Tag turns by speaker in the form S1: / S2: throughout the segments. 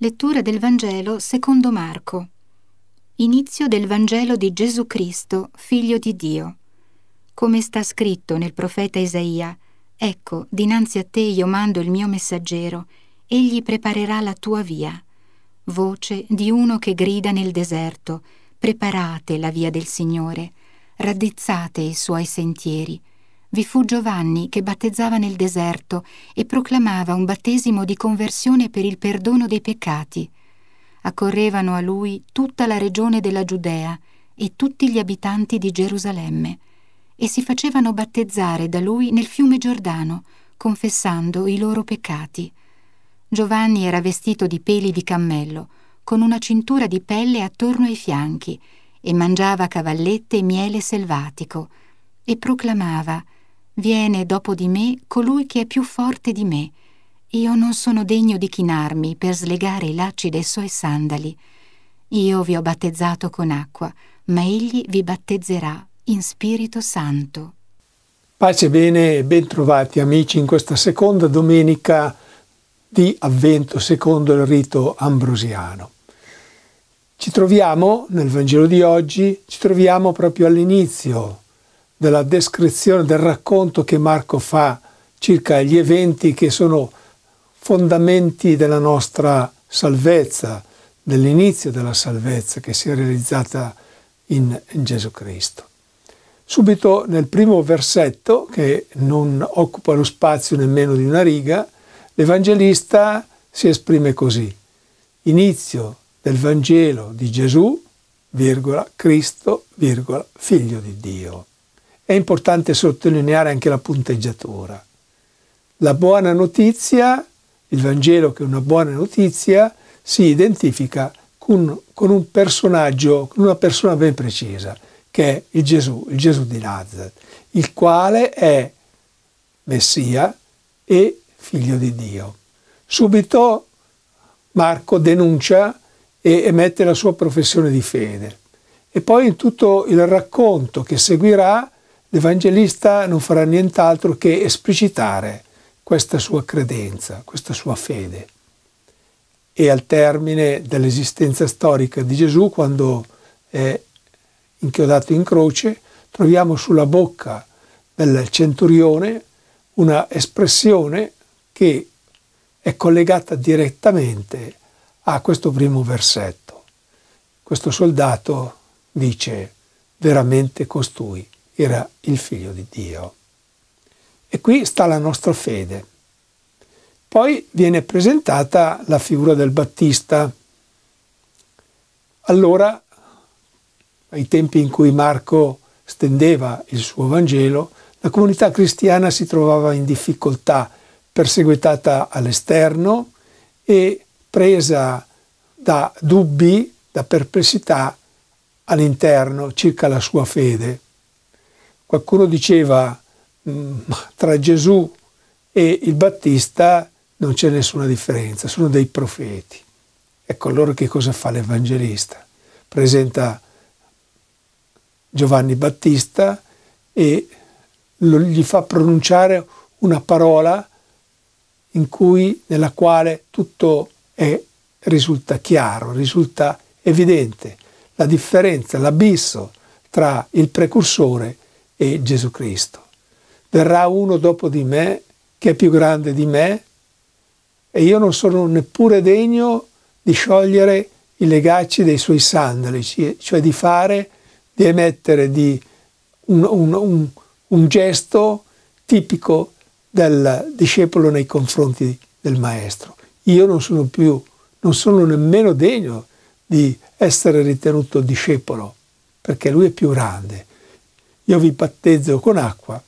S1: Lettura del Vangelo secondo Marco. Inizio del Vangelo di Gesù Cristo, figlio di Dio. Come sta scritto nel profeta Isaia, ecco, dinanzi a te io mando il mio messaggero, egli preparerà la tua via. Voce di uno che grida nel deserto, preparate la via del Signore, raddizzate i suoi sentieri vi fu Giovanni che battezzava nel deserto e proclamava un battesimo di conversione per il perdono dei peccati. Accorrevano a lui tutta la regione della Giudea e tutti gli abitanti di Gerusalemme e si facevano battezzare da lui nel fiume Giordano, confessando i loro peccati. Giovanni era vestito di peli di cammello, con una cintura di pelle attorno ai fianchi, e mangiava cavallette e miele selvatico, e proclamava Viene dopo di me colui che è più forte di me. Io non sono degno di chinarmi per slegare i lacci dei suoi sandali. Io vi ho battezzato con acqua, ma egli vi battezzerà in Spirito Santo.
S2: Pace bene e bentrovati amici in questa seconda domenica di avvento secondo il rito ambrosiano. Ci troviamo nel Vangelo di oggi, ci troviamo proprio all'inizio della descrizione, del racconto che Marco fa circa gli eventi che sono fondamenti della nostra salvezza, dell'inizio della salvezza che si è realizzata in, in Gesù Cristo. Subito nel primo versetto, che non occupa lo spazio nemmeno di una riga, l'Evangelista si esprime così. Inizio del Vangelo di Gesù, virgola, Cristo, virgola, figlio di Dio è importante sottolineare anche la punteggiatura. La buona notizia, il Vangelo che è una buona notizia, si identifica con, con un personaggio, con una persona ben precisa, che è il Gesù, il Gesù di Nazareth, il quale è Messia e figlio di Dio. Subito Marco denuncia e emette la sua professione di fede. E poi in tutto il racconto che seguirà l'Evangelista non farà nient'altro che esplicitare questa sua credenza, questa sua fede. E al termine dell'esistenza storica di Gesù, quando è inchiodato in croce, troviamo sulla bocca del centurione una espressione che è collegata direttamente a questo primo versetto. Questo soldato dice veramente costui era il figlio di Dio. E qui sta la nostra fede. Poi viene presentata la figura del Battista. Allora, ai tempi in cui Marco stendeva il suo Vangelo, la comunità cristiana si trovava in difficoltà, perseguitata all'esterno e presa da dubbi, da perplessità all'interno circa la sua fede. Qualcuno diceva mm, tra Gesù e il Battista non c'è nessuna differenza, sono dei profeti. Ecco allora che cosa fa l'Evangelista? Presenta Giovanni Battista e gli fa pronunciare una parola cui, nella quale tutto è, risulta chiaro, risulta evidente, la differenza, l'abisso tra il precursore e e Gesù Cristo. Verrà uno dopo di me che è più grande di me e io non sono neppure degno di sciogliere i legacci dei suoi sandali, cioè di fare, di emettere di un, un, un, un gesto tipico del discepolo nei confronti del maestro. Io non sono più, non sono nemmeno degno di essere ritenuto discepolo, perché lui è più grande io vi battezzo con acqua,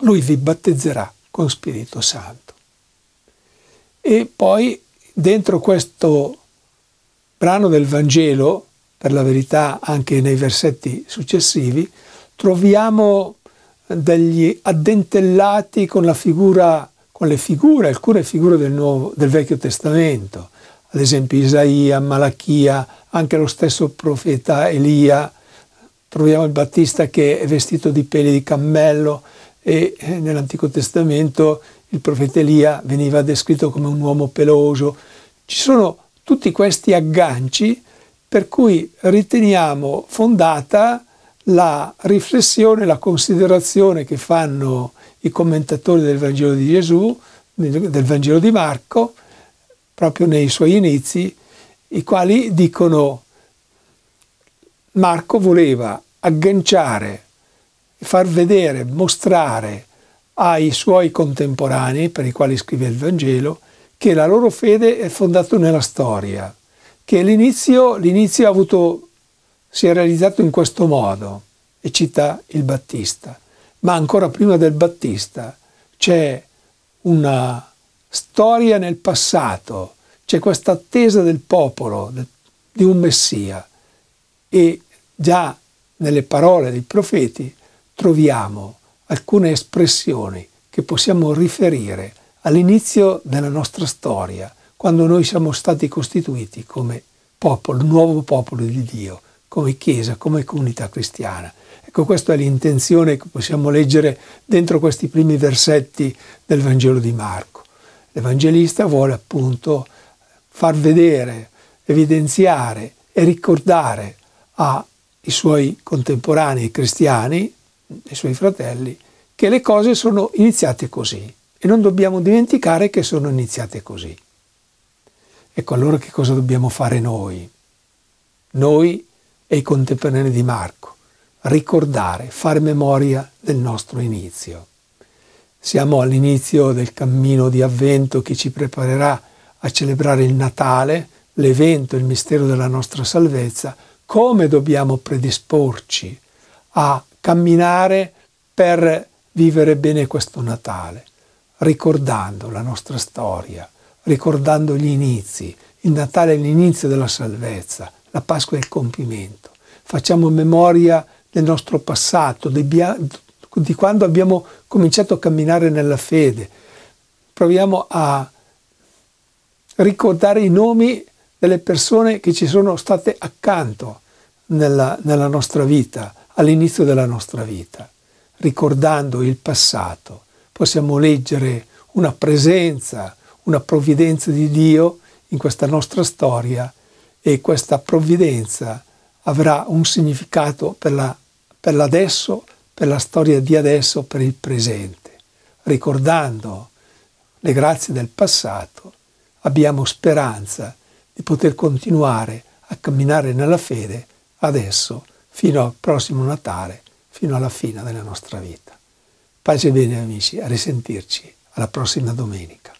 S2: lui vi battezzerà con Spirito Santo. E poi dentro questo brano del Vangelo, per la verità anche nei versetti successivi, troviamo degli addentellati con la figura, con le figure, alcune figure del, Nuovo, del Vecchio Testamento, ad esempio Isaia, Malachia, anche lo stesso profeta Elia, troviamo il Battista che è vestito di peli di cammello e eh, nell'Antico Testamento il profeta Elia veniva descritto come un uomo peloso. Ci sono tutti questi agganci per cui riteniamo fondata la riflessione, la considerazione che fanno i commentatori del Vangelo di Gesù, del Vangelo di Marco, proprio nei suoi inizi, i quali dicono Marco voleva agganciare, far vedere, mostrare ai suoi contemporanei, per i quali scrive il Vangelo, che la loro fede è fondata nella storia, che l'inizio, l'inizio avuto, si è realizzato in questo modo, e cita il Battista. Ma ancora prima del Battista c'è una storia nel passato, c'è questa attesa del popolo, di un Messia, e già nelle parole dei profeti troviamo alcune espressioni che possiamo riferire all'inizio della nostra storia, quando noi siamo stati costituiti come popolo, nuovo popolo di Dio, come Chiesa, come comunità cristiana. Ecco, questa è l'intenzione che possiamo leggere dentro questi primi versetti del Vangelo di Marco. L'Evangelista vuole appunto far vedere, evidenziare e ricordare a i suoi contemporanei cristiani, i suoi fratelli, che le cose sono iniziate così e non dobbiamo dimenticare che sono iniziate così. Ecco allora che cosa dobbiamo fare noi? Noi e i contemporanei di Marco, ricordare, far memoria del nostro inizio. Siamo all'inizio del cammino di avvento che ci preparerà a celebrare il Natale, l'evento, il mistero della nostra salvezza, come dobbiamo predisporci a camminare per vivere bene questo Natale, ricordando la nostra storia, ricordando gli inizi. Il Natale è l'inizio della salvezza, la Pasqua è il compimento. Facciamo memoria del nostro passato, di quando abbiamo cominciato a camminare nella fede. Proviamo a ricordare i nomi delle persone che ci sono state accanto nella, nella nostra vita, all'inizio della nostra vita, ricordando il passato. Possiamo leggere una presenza, una provvidenza di Dio in questa nostra storia e questa provvidenza avrà un significato per, la, per l'adesso, per la storia di adesso, per il presente. Ricordando le grazie del passato abbiamo speranza di poter continuare a camminare nella fede adesso, fino al prossimo Natale, fino alla fine della nostra vita. Pace e bene amici, a risentirci alla prossima domenica.